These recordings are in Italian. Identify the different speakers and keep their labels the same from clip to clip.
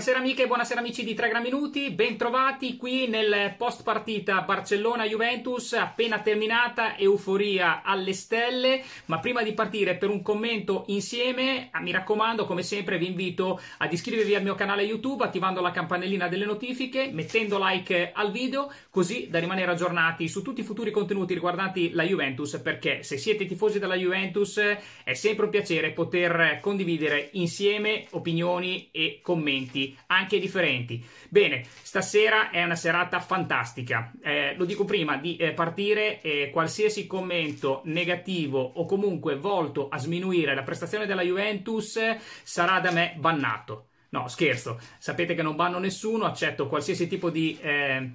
Speaker 1: Buonasera amiche e buonasera amici di 3 Gran Minuti, bentrovati qui nel post partita Barcellona-Juventus, appena terminata, euforia alle stelle, ma prima di partire per un commento insieme, ah, mi raccomando come sempre vi invito ad iscrivervi al mio canale YouTube attivando la campanellina delle notifiche, mettendo like al video, così da rimanere aggiornati su tutti i futuri contenuti riguardanti la Juventus, perché se siete tifosi della Juventus è sempre un piacere poter condividere insieme opinioni e commenti anche differenti. Bene, stasera è una serata fantastica. Eh, lo dico prima di eh, partire, eh, qualsiasi commento negativo o comunque volto a sminuire la prestazione della Juventus eh, sarà da me bannato. No, scherzo, sapete che non banno nessuno, accetto qualsiasi tipo di eh,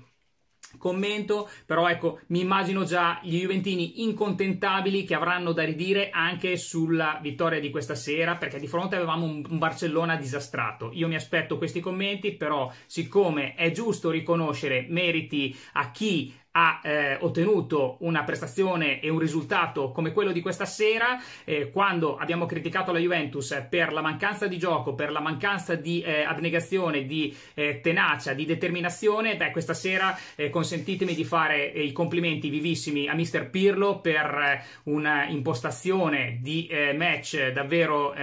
Speaker 1: commento, però ecco, mi immagino già gli Juventini incontentabili che avranno da ridire anche sulla vittoria di questa sera, perché di fronte avevamo un Barcellona disastrato. Io mi aspetto questi commenti, però siccome è giusto riconoscere meriti a chi ha eh, ottenuto una prestazione e un risultato come quello di questa sera, eh, quando abbiamo criticato la Juventus per la mancanza di gioco, per la mancanza di eh, abnegazione, di eh, tenacia, di determinazione, beh, questa sera eh, consentitemi di fare eh, i complimenti vivissimi a Mister Pirlo per un'impostazione di match davvero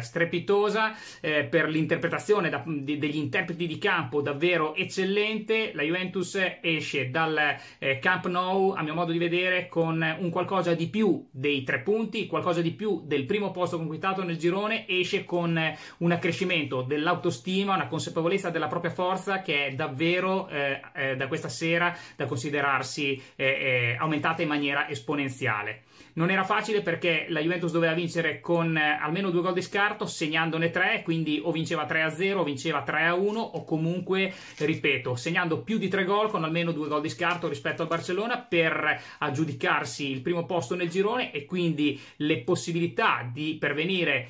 Speaker 1: strepitosa, per l'interpretazione da, di, degli interpreti di campo davvero eccellente. La Juventus esce dal eh, Camp Nou, a mio modo di vedere, con un qualcosa di più dei tre punti, qualcosa di più del primo posto conquistato nel girone, esce con eh, un accrescimento dell'autostima, una consapevolezza della propria forza che è davvero eh, eh, da questa sera da considerarsi eh, eh, aumentata in maniera esponenziale. Non era facile perché la Juventus doveva vincere con almeno due gol di scarto, segnandone tre, quindi o vinceva 3-0 o vinceva 3-1 o comunque, ripeto, segnando più di tre gol con almeno due gol di scarto avanzato rispetto al Barcellona per aggiudicarsi il primo posto nel girone e quindi le possibilità di pervenire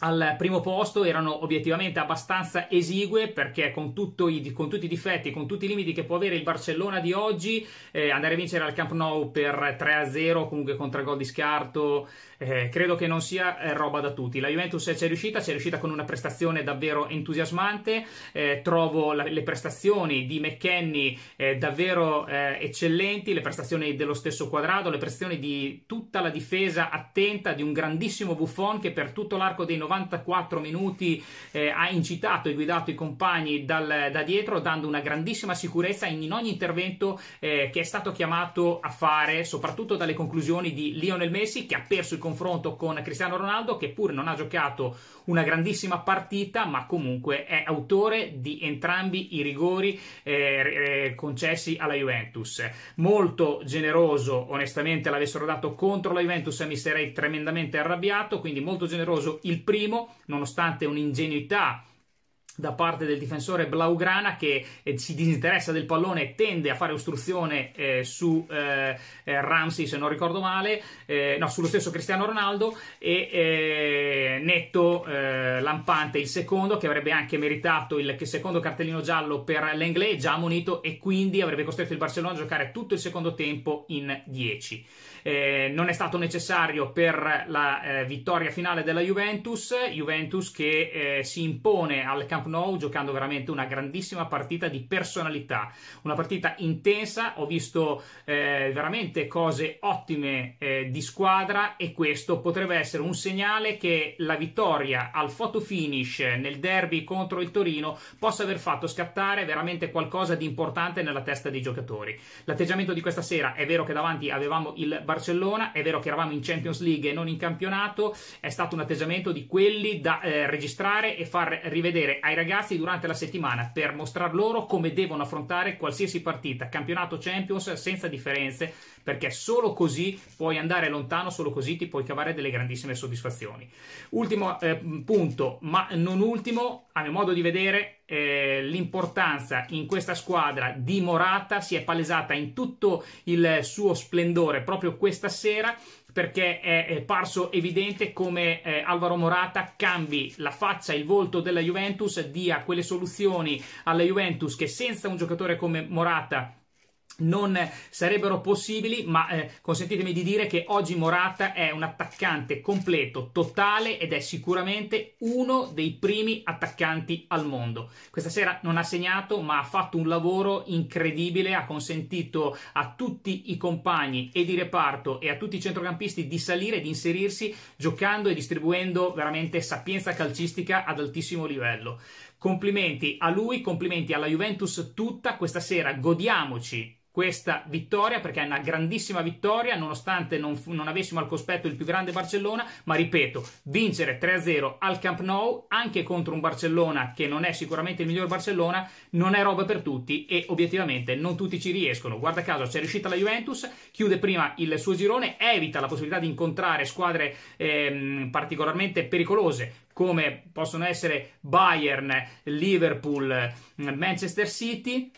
Speaker 1: al primo posto erano obiettivamente abbastanza esigue perché con, i, con, tutti i difetti, con tutti i limiti che può avere il Barcellona di oggi, eh, andare a vincere al Camp Nou per 3-0 comunque con tre gol di scarto, eh, credo che non sia eh, roba da tutti. La Juventus c'è riuscita, c'è riuscita con una prestazione davvero entusiasmante, eh, trovo la, le prestazioni di McKenny eh, davvero eccellenti, le prestazioni dello stesso quadrato, le prestazioni di tutta la difesa attenta di un grandissimo Buffon che per tutto l'arco dei 90 94 minuti eh, ha incitato e guidato i compagni dal, da dietro, dando una grandissima sicurezza in ogni intervento eh, che è stato chiamato a fare, soprattutto dalle conclusioni di Lionel Messi, che ha perso il confronto con Cristiano Ronaldo, che pur non ha giocato una grandissima partita, ma comunque è autore di entrambi i rigori eh, eh concessi alla Juventus. Molto generoso, onestamente, l'avessero dato contro la Juventus e mi sarei tremendamente arrabbiato, quindi molto generoso il primo primo, nonostante un'ingenuità da parte del difensore Blaugrana che eh, si disinteressa del pallone e tende a fare ostruzione eh, su eh, eh Ramsey se non ricordo male eh, no sullo stesso Cristiano Ronaldo e eh, netto lampante il secondo che avrebbe anche meritato il secondo cartellino giallo per l'Englè già ammonito e quindi avrebbe costretto il Barcellona a giocare tutto il secondo tempo in 10 non è stato necessario per la vittoria finale della Juventus Juventus che si impone al campo Lucknow giocando veramente una grandissima partita di personalità, una partita intensa, ho visto eh, veramente cose ottime eh, di squadra e questo potrebbe essere un segnale che la vittoria al photo finish eh, nel derby contro il Torino possa aver fatto scattare veramente qualcosa di importante nella testa dei giocatori. L'atteggiamento di questa sera è vero che davanti avevamo il Barcellona, è vero che eravamo in Champions League e non in campionato, è stato un atteggiamento di quelli da eh, registrare e far rivedere ai ragazzi durante la settimana per mostrar loro come devono affrontare qualsiasi partita, campionato Champions senza differenze, perché solo così puoi andare lontano, solo così ti puoi cavare delle grandissime soddisfazioni. Ultimo eh, punto, ma non ultimo, a mio modo di vedere, eh, l'importanza in questa squadra di Morata si è palesata in tutto il suo splendore proprio questa sera perché è, è parso evidente come eh, Alvaro Morata cambi la faccia e il volto della Juventus, dia quelle soluzioni alla Juventus che senza un giocatore come Morata non sarebbero possibili, ma eh, consentitemi di dire che oggi Morata è un attaccante completo, totale ed è sicuramente uno dei primi attaccanti al mondo. Questa sera non ha segnato, ma ha fatto un lavoro incredibile, ha consentito a tutti i compagni e di reparto e a tutti i centrocampisti di salire e di inserirsi giocando e distribuendo veramente sapienza calcistica ad altissimo livello. Complimenti a lui, complimenti alla Juventus tutta, questa sera godiamoci questa vittoria perché è una grandissima vittoria nonostante non, fu, non, avessimo al cospetto il più grande Barcellona ma ripeto vincere 3-0 al Camp Nou anche contro un Barcellona che non è sicuramente il miglior Barcellona non è roba per tutti e obiettivamente non tutti ci riescono guarda caso c'è riuscita la Juventus chiude prima il suo girone evita la possibilità di incontrare squadre ehm, particolarmente pericolose come possono essere Bayern, Liverpool, Manchester City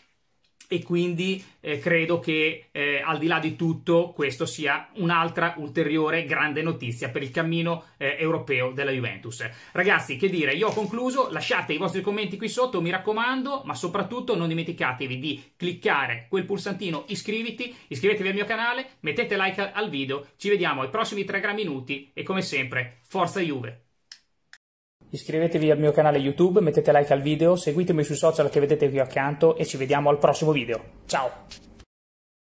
Speaker 1: e quindi eh, credo che eh, al di là di tutto questo sia un'altra ulteriore grande notizia per il cammino eh, europeo della Juventus. Ragazzi, che dire, io ho concluso, lasciate i vostri commenti qui sotto, mi raccomando, ma soprattutto non dimenticatevi di cliccare quel pulsantino iscriviti, iscrivetevi al mio canale, mettete like al video, ci vediamo ai prossimi 3 minuti e come sempre, forza Juve! Iscrivetevi al mio canale YouTube, mettete like al video, seguitemi sui social che vedete qui accanto e ci vediamo al prossimo video. Ciao!